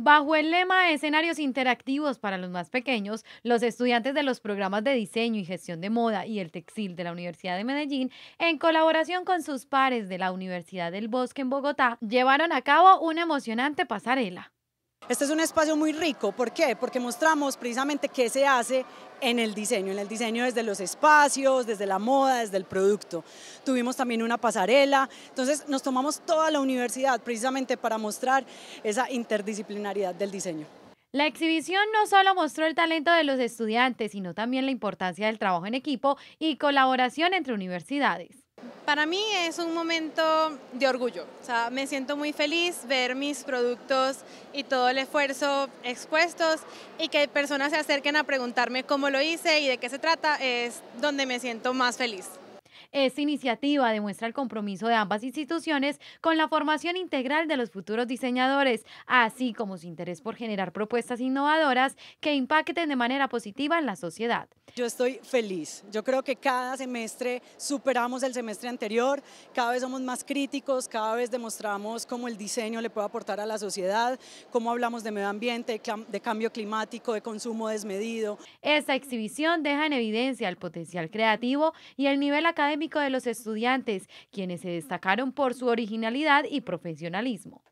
Bajo el lema escenarios interactivos para los más pequeños, los estudiantes de los programas de diseño y gestión de moda y el textil de la Universidad de Medellín, en colaboración con sus pares de la Universidad del Bosque en Bogotá, llevaron a cabo una emocionante pasarela. Este es un espacio muy rico, ¿por qué? Porque mostramos precisamente qué se hace en el diseño, en el diseño desde los espacios, desde la moda, desde el producto. Tuvimos también una pasarela, entonces nos tomamos toda la universidad precisamente para mostrar esa interdisciplinaridad del diseño. La exhibición no solo mostró el talento de los estudiantes, sino también la importancia del trabajo en equipo y colaboración entre universidades. Para mí es un momento de orgullo, o sea, me siento muy feliz ver mis productos y todo el esfuerzo expuestos y que personas se acerquen a preguntarme cómo lo hice y de qué se trata, es donde me siento más feliz. Esta iniciativa demuestra el compromiso de ambas instituciones con la formación integral de los futuros diseñadores, así como su interés por generar propuestas innovadoras que impacten de manera positiva en la sociedad. Yo estoy feliz. Yo creo que cada semestre superamos el semestre anterior, cada vez somos más críticos, cada vez demostramos cómo el diseño le puede aportar a la sociedad, cómo hablamos de medio ambiente, de cambio climático, de consumo desmedido. Esta exhibición deja en evidencia el potencial creativo y el nivel académico de los estudiantes, quienes se destacaron por su originalidad y profesionalismo.